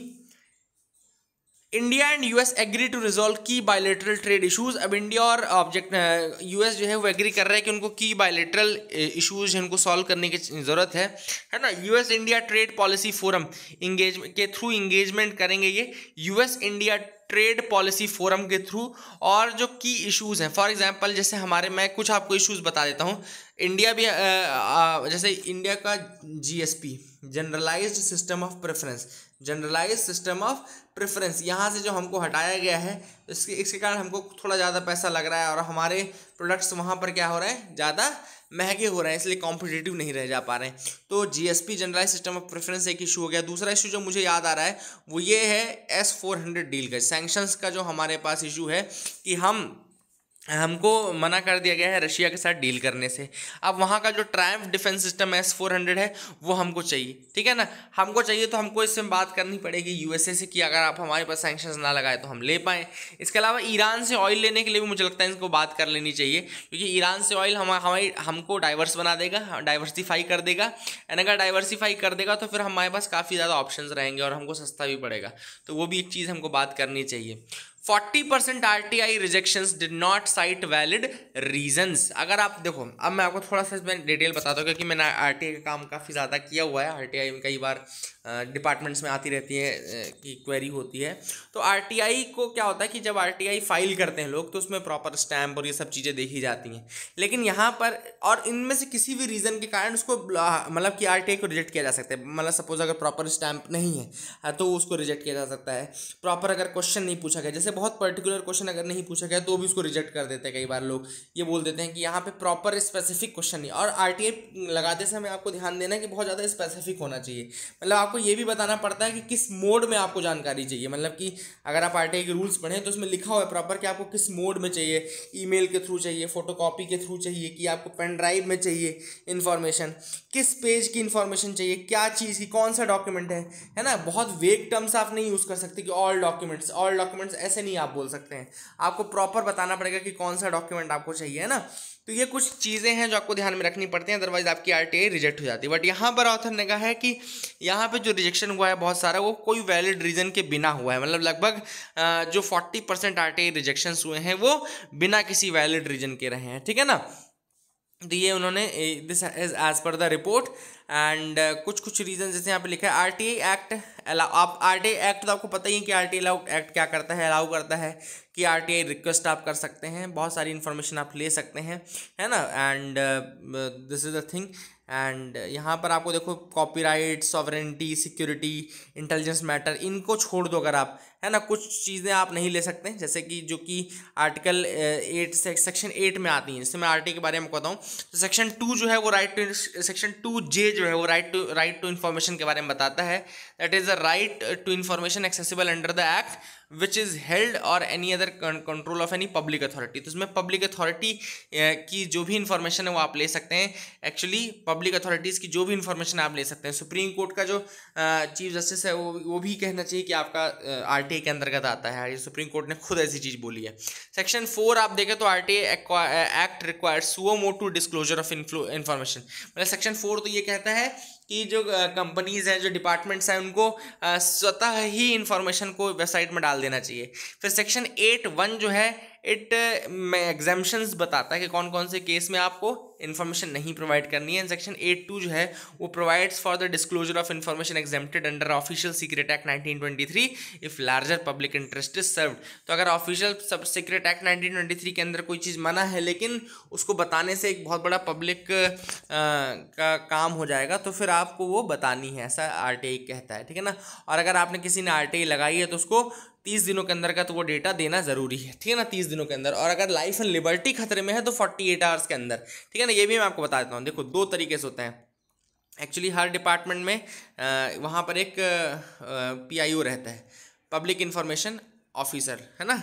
India and US agree to resolve की बायोलेटरल ट्रेड इशूज़ अब इंडिया और ऑब्जेक्ट uh, यूएस uh, जो है वो एग्री कर रहे हैं कि उनको की बायोलेटरल इशूज इनको सॉल्व करने की ज़रूरत है है ना US India trade policy forum engage के थ्रू इंगेजमेंट करेंगे ये US India trade policy forum के थ्रू और जो की इशूज़ हैं फॉर एग्जाम्पल जैसे हमारे मैं कुछ आपको इशूज़ बता देता हूँ इंडिया भी जैसे इंडिया का GSP generalised system of preference generalise system of preference यहाँ से जो हमको हटाया गया है इसके इसके कारण हमको थोड़ा ज़्यादा पैसा लग रहा है और हमारे प्रोडक्ट्स वहाँ पर क्या हो रहे हैं ज़्यादा महंगे हो रहे हैं इसलिए कॉम्पिटेटिव नहीं रह जा पा रहे हैं तो G S P generalise system of preference एक इशू हो गया दूसरा इशू जो मुझे याद आ रहा है वो ये है एस फोर हंड्रेड डील का सेंक्शंस का जो हमारे पास इशू है कि हम हमको मना कर दिया गया है रशिया के साथ डील करने से अब वहाँ का जो triumph defence system S four hundred है वो हमको चाहिए ठीक है ना हमको चाहिए तो हमको इससे बात करनी पड़ेगी यूएसए से कि अगर आप हमारे पास सैक्शन ना लगाए तो हम ले पाएँ इसके अलावा ईरान से ऑयल लेने के लिए भी मुझे लगता है इनको बात कर लेनी चाहिए क्योंकि ईरान से ऑयल हम हमारी हमको डाइवर्स बना देगा डाइवर्सीफाई कर देगा एंड अगर डाइवर्सीफाई कर देगा तो फिर हमारे पास काफ़ी ज़्यादा ऑप्शन रहेंगे और हमको सस्ता भी पड़ेगा तो वो भी एक चीज़ हमको बात करनी चाहिए 40% I rejection did not cite valid reasons. अगर आप देखो अब मैं आपको थोड़ा सा इसमें डिटेल बताता हूँ क्योंकि मैंने आर टी आई का काम काफ़ी ज़्यादा किया हुआ है आर टी आई में कई बार डिपार्टमेंट्स में आती रहती है की क्वेरी होती है तो आर टी आई को क्या होता है कि जब आर टी आई फाइल करते हैं लोग तो उसमें प्रॉपर स्टैम्प और ये सब चीज़ें देखी जाती हैं लेकिन यहाँ पर और इनमें से किसी भी रीज़न के कारण उसको मतलब कि आर टी आई को रिजेक्ट किया जा सकता है मतलब सपोज अगर प्रॉपर स्टैम्प नहीं है तो उसको रिजेक्ट किया जा सकता है प्रॉपर अगर क्वेश्चन नहीं पूछा गया जैसे बहुत पर्टिकुलर क्वेश्चन अगर नहीं पूछा गया तो भी उसको रिजेक्ट कर देते हैं कई बार लोग ये बोल देते हैं कि यहाँ पे प्रॉपर स्पेसिफिक क्वेश्चन नहीं और आर लगाते समय आपको ध्यान देना है कि बहुत ज़्यादा स्पेसिफिक होना चाहिए मतलब आपको ये भी बताना पड़ता है कि किस मोड में आपको जानकारी चाहिए मतलब कि अगर आप आर के रूल्स पढ़ें तो उसमें लिखा हुआ है प्रॉपर कि आपको किस मोड में चाहिए ई के थ्रू चाहिए फोटो के थ्रू चाहिए कि आपको पेन ड्राइव में चाहिए इन्फॉर्मेशन किस पेज की इन्फॉर्मेशन चाहिए क्या चीज़ की कौन सा डॉक्यूमेंट है है ना बहुत वेग टर्म्स आप नहीं यूज़ कर सकते कि ऑल डॉक्यूमेंट्स ऑल डॉक्यूमेंट्स ऐसे नहीं आप बोल सकते हैं आपको प्रॉपर बताना पड़ेगा कि कौन सा डॉक्यूमेंट आपको चाहिए है ना तो ये कुछ चीज़ें हैं जो आपको ध्यान में रखनी पड़ती हैं अदरवाइज आपकी आर रिजेक्ट हो जाती है बट यहाँ पर ऑथर ने कहा है कि यहाँ पे जो रिजेक्शन हुआ है बहुत सारा वो कोई वैलिड रीज़न के बिना हुआ है मतलब लगभग जो 40 परसेंट आर रिजेक्शंस हुए हैं वो बिना किसी वैलिड रीज़न के रहे हैं ठीक है ना दिए उन्होंने this is as per the report and कुछ कुछ रीज़न जैसे यहाँ पे लिखा है R T I act allow आप आर टी आई एक्ट तो आपको पता ही है कि आर टी एक्ट क्या करता है अलाउ करता है कि आर टी आई रिक्वेस्ट आप कर सकते हैं बहुत सारी इन्फॉर्मेशन आप ले सकते हैं है ना and this is the thing and यहाँ पर आपको देखो copyright sovereignty security intelligence matter इनको छोड़ दो अगर आप है ना कुछ चीज़ें आप नहीं ले सकते जैसे कि जो कि आर्टिकल एट सेक्शन एट में आती हैं जैसे मैं आर के बारे में बताऊँ तो सेक्शन टू जो है वो right to section two J जो है वो right to right to information के बारे में बताता है that is the right to information accessible under the act which is held और any other control of any public authority तो इसमें पब्लिक अथॉरिटी की जो भी इंफॉर्मेशन है वो आप ले सकते हैं एक्चुअली पब्लिक अथॉरिटीज़ की जो भी इंफॉर्मेशन आप ले सकते हैं सुप्रीम कोर्ट का जो चीफ जस्टिस है वो वो भी कहना चाहिए कि आपका आर टी के अंतर्गत आता है सुप्रीम कोर्ट ने खुद ऐसी चीज़ बोली है सेक्शन फोर आप देखें तो R T act requires suo motu disclosure of information मतलब सेक्शन फोर तो ये कहता है कि जो कंपनीज़ हैं जो डिपार्टमेंट्स हैं उनको स्वतः ही इंफॉर्मेशन को वेबसाइट में डाल देना चाहिए फिर सेक्शन एट वन जो है इट एग्जामेशन बताता है कि कौन कौन से केस में आपको इन्फॉर्मेशन नहीं प्रोवाइड करनी है सेक्शन एट टू जो है वो provides for the disclosure of information exempted under official secret act 1923 if larger public interest is served तो अगर ऑफिशियल सब सीक्रेट एक्ट 1923 के अंदर कोई चीज़ मना है लेकिन उसको बताने से एक बहुत बड़ा पब्लिक का काम हो जाएगा तो फिर आपको वो बतानी है ऐसा आर कहता है ठीक है ना और अगर आपने किसी ने आर लगाई है तो उसको तीस दिनों के अंदर का तो वो डेटा देना ज़रूरी है ठीक है ना तीस दिनों के अंदर और अगर लाइफ एंड लिबर्टी खतरे में है तो फोर्टी एट आवर्स के अंदर ठीक है ना ये भी मैं आपको बता देता हूँ देखो दो तरीके से होते हैं एक्चुअली हर डिपार्टमेंट में आ, वहाँ पर एक पी रहता है पब्लिक इन्फॉर्मेशन ऑफिसर है ना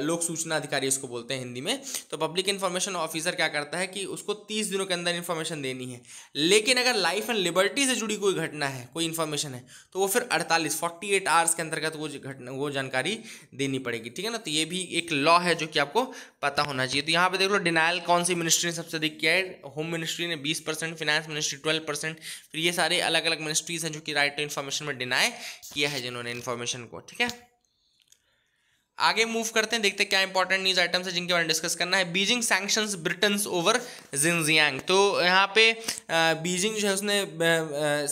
लोक सूचना अधिकारी इसको बोलते हैं हिंदी में तो पब्लिक इन्फॉर्मेशन ऑफिसर क्या करता है कि उसको तीस दिनों के अंदर इन्फॉर्मेशन देनी है लेकिन अगर लाइफ एंड लिबर्टी से जुड़ी कोई घटना है कोई इन्फॉर्मेशन है तो वो फिर अड़तालीस फोर्टी एट आवर्स के अंतर्गत वो घटना वो जानकारी देनी पड़ेगी ठीक है ना तो ये भी एक लॉ है जो कि आपको पता होना चाहिए तो यहाँ पर देख लो डिनाइल कौन सी मिनिस्ट्री ने सबसे अधिक किया है होम मिनिस्ट्री ने बीस percent finance ministry twelve percent फिर ये सारे अलग अलग मिनिस्ट्रीज हैं जो कि राइट टू इन्फॉर्मेशन में डिनाई किया है जिन्होंने इन्फॉर्मेशन को ठीक है आगे मूव करते हैं देखते हैं क्या इंपॉर्टेंट न्यूज आइटम्स है जिनके बारे में डिस्कस करना है Beijing sanctions Britain over Xinjiang तो यहाँ पे बीजिंग जो है उसने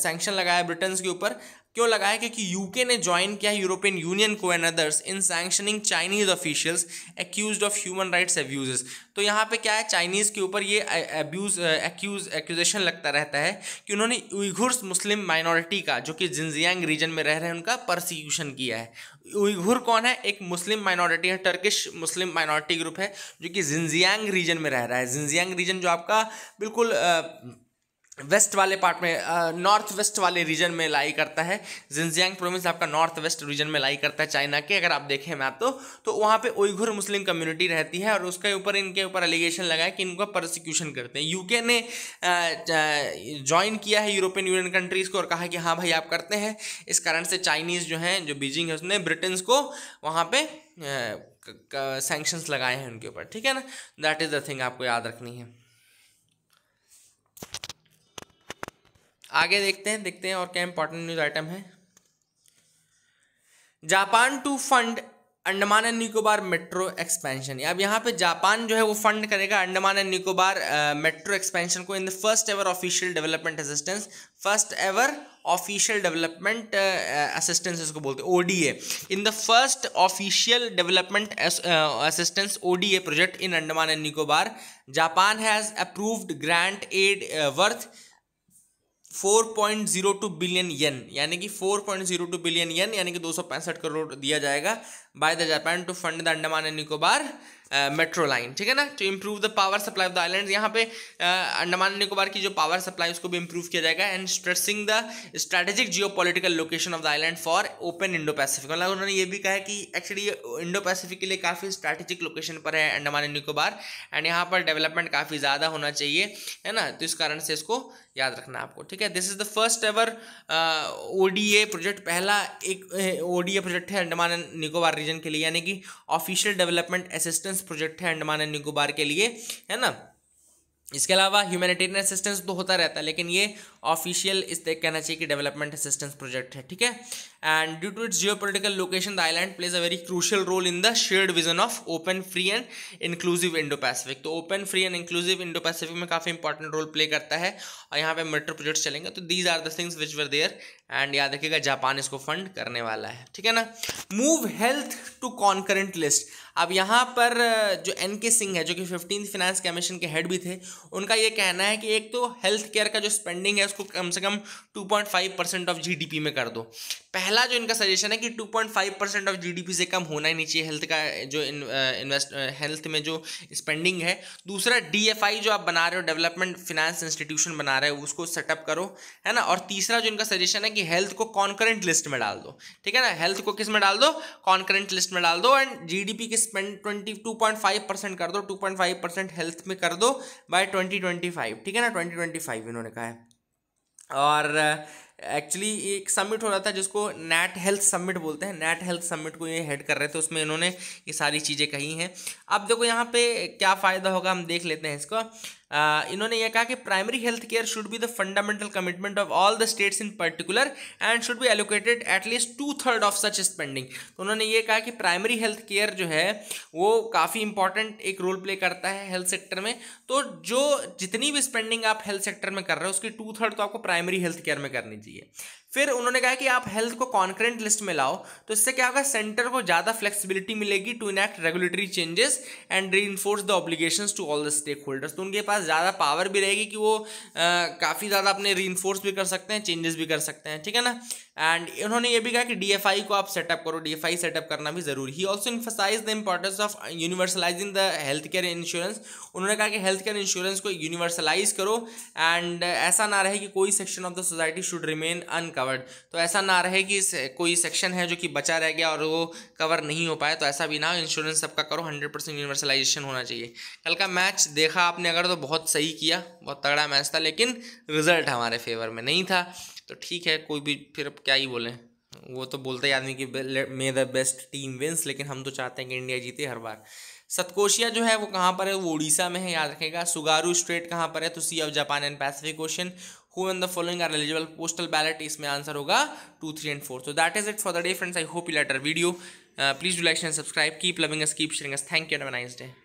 सैंक्शन लगाया ब्रिटेन के ऊपर क्यों लगाया क्योंकि यूके ने ज्वाइन किया यूरोपियन यूनियन को and others in sanctioning Chinese officials accused of human rights abuses तो यहाँ पे क्या है चाइनीज़ के ऊपर ये एब्यूज एक्यूज एक्यूजेशन लगता रहता है कि उन्होंने उइघुर्स मुस्लिम माइनॉरिटी का जो कि जिंजियांग रीजन में रह रहे हैं उनका परसिक्यूशन किया है उइघुर कौन है एक मुस्लिम माइनॉरिटी है टर्किश मुस्लिम माइनॉरिटी ग्रुप है जो कि जिंजियांग रीजन में रह रहा है जिंजियांग रीजन जो आपका बिल्कुल आ, वेस्ट वाले पार्ट में नॉर्थ वेस्ट वाले रीजन में लाई करता है जिनजियांग प्रोविंस आपका नॉर्थ वेस्ट रीजन में लाई करता है चाइना के अगर आप देखें मैं तो तो वहाँ पे उइघुर मुस्लिम कम्युनिटी रहती है और उसके ऊपर इनके ऊपर एलिगेशन लगा है कि इनको प्रोसिक्यूशन करते हैं यूके ने ज्वाइन किया है यूरोपियन यूनियन कंट्रीज़ को और कहा कि हाँ भाई आप करते हैं इस कारण से चाइनीज़ जो हैं जो बीजिंग है उसने ब्रिटेन्स को वहाँ पर सेंक्शंस लगाए हैं उनके ऊपर ठीक है ना दैट इज़ द थिंग आपको याद रखनी है आगे देखते हैं देखते हैं और क्या इंपॉर्टेंट न्यूज आइटम है Japan to fund Andaman and Nicobar metro expansion अब यहाँ पे जापान जो है वो फंड करेगा Andaman and Nicobar metro expansion को in the first ever official development assistance first ever official development assistance इसको बोलते हैं ODA in the first official development assistance ODA project in Andaman and Nicobar Japan has approved grant aid worth 4.02 billion yen यानी कि 4.02 बिलियन येन यानी कि दो करोड़ दिया जाएगा by the Japan to fund the Andaman and Nicobar metro line ठीक है ना to improve the power supply of the island यहाँ पे अंडमान uh, निकोबार की जो पावर सप्लाई उसको भी इम्प्रूव किया जाएगा and stressing the strategic geopolitical location of the island for open Indo Pacific मतलब उन्होंने ये भी कहा है कि एक्चुअली इंडो पैसिफिक के लिए काफ़ी स्ट्रैटेजिक लोकेशन पर है अंडमान एंड निकोबार एंड यहाँ पर डेवलपमेंट काफ़ी ज़्यादा होना चाहिए है ना तो इस कारण से इसको याद रखना आपको ठीक है this is the first ever ODA project पहला एक ओडीए प्रोजेक्ट है अंडमान एंड निकोबार रीजन के लिए यानी कि ऑफिशियल डेवलपमेंट असिस्टेंस प्रोजेक्ट है अंडमान एंड निकोबार के लिए है ना इसके अलावा ह्यूमैनिटेरियन असिस्टेंस तो होता रहता है लेकिन ये ऑफिशियल इस तक कहना चाहिए कि डेवलपमेंट असिस्टेंस प्रोजेक्ट है ठीक है and due to its geopolitical location the island plays a very crucial role in the shared vision of open free and inclusive Indo Pacific तो open free and inclusive Indo Pacific में काफ़ी इंपॉर्टेंट रोल प्ले करता है और यहाँ पे मेट्रो प्रोजेक्ट चलेंगे तो these are the things which were there and याद रखिएगा जापान इसको फंड करने वाला है ठीक है ना move health to concurrent list अब यहाँ पर जो एन के सिंह है जो कि फिफ्टीन फाइनेंस कमीशन के हेड भी थे उनका ये कहना है कि एक तो हेल्थ केयर का जो स्पेंडिंग है उसको कम से कम 2.5 परसेंट ऑफ जीडीपी में कर दो पहला जो इनका सजेशन है कि 2.5 परसेंट ऑफ जीडीपी से कम होना ही नहीं चाहिए हेल्थ का जो इन्वेस्ट हेल्थ में जो स्पेंडिंग है दूसरा डी जो आप बना रहे हो डेवलपमेंट फिनेंस इंस्टीट्यूशन बना रहे हो उसको सेटअप करो है ना और तीसरा जो इनका सजेशन है कि हेल्थ को कॉन्करेंट लिस्ट में डाल दो ठीक है ना हेल्थ को किस में डाल दो कॉन्करेंट लिस्ट में डाल दो एंड जी पी की spend twenty two point five percent कर दो two point five percent health में कर दो बाय ट्वेंटी ट्वेंटी फाइव ठीक है ना ट्वेंटी ट्वेंटी फाइव इन्होंने कहा है और एक्चुअली uh, एक समिट हो रहा था जिसको नेट हेल्थ समिट बोलते हैं नेट हेल्थ समिट को ये हेड कर रहे थे उसमें इन्होंने ये सारी चीज़ें कही हैं अब देखो यहाँ पे क्या फ़ायदा होगा हम देख लेते हैं इसका इन्होंने यह कहा कि primary health care should be the fundamental commitment of all the states in particular and should be allocated at least two third of such spending उन्होंने ये कहा कि प्राइमरी हेल्थ केयर जो है वो काफ़ी इंपॉर्टेंट एक रोल प्ले करता है हेल्थ सेक्टर में तो जो जितनी भी स्पेंडिंग आप हेल्थ सेक्टर में कर रहे हो उसकी टू थर्ड तो आपको प्राइमरी हेल्थ केयर में करनी चाहिए फिर उन्होंने कहा कि आप हेल्थ को कॉन्क्रेंट लिस्ट में लाओ तो इससे क्या होगा सेंटर को ज़्यादा फ्लेक्सिबिलिटी मिलेगी to enact regulatory changes and reinforce the obligation to all the stakeholders तो उनके पास पास ज़्यादा पावर भी रहेगी कि वो काफ़ी ज़्यादा अपने रीनफोर्स भी कर सकते हैं चेंजेस भी कर सकते हैं ठीक है ना एंड उन्होंने ये भी कहा कि डी को आप सेटअप करो डीएफआई सेटअप करना भी जरूरी ही also emphasises the importance of universalising the health care insurance उन्होंने कहा कि हेल्थ केयर इंश्योरेंस को यूनिवर्सलाइज करो एंड ऐसा ना रहे कि कोई section of the society should remain uncovered तो ऐसा ना रहे कि कोई सेक्शन है जो कि बचा रह गया और वो कवर नहीं हो पाया तो ऐसा भी ना इंश्योरेंस सबका करो हंड्रेड परसेंट यूनिवर्सलाइजेशन होना चाहिए कल का मैच देखा आपने अगर तो बहुत सही किया बहुत तगड़ा मैच था लेकिन रिजल्ट हमारे फेवर में नहीं था तो ठीक है कोई भी फिर अब क्या ही बोलें वो तो बोलते ही आदमी कि may the best team wins लेकिन हम तो चाहते हैं कि इंडिया जीते हर बार सतकोशिया जो है वो कहाँ पर है वो उड़ीसा में है याद रखेगा सुगारू स्ट्रेट कहाँ पर है तो sea of Japan and Pacific Ocean who in the following are eligible postal ballot इसमें आंसर होगा टू थ्री एंड फोर तो that is it for the day friends I hope you later video please do like and subscribe keep loving us keep sharing us thank you and nice day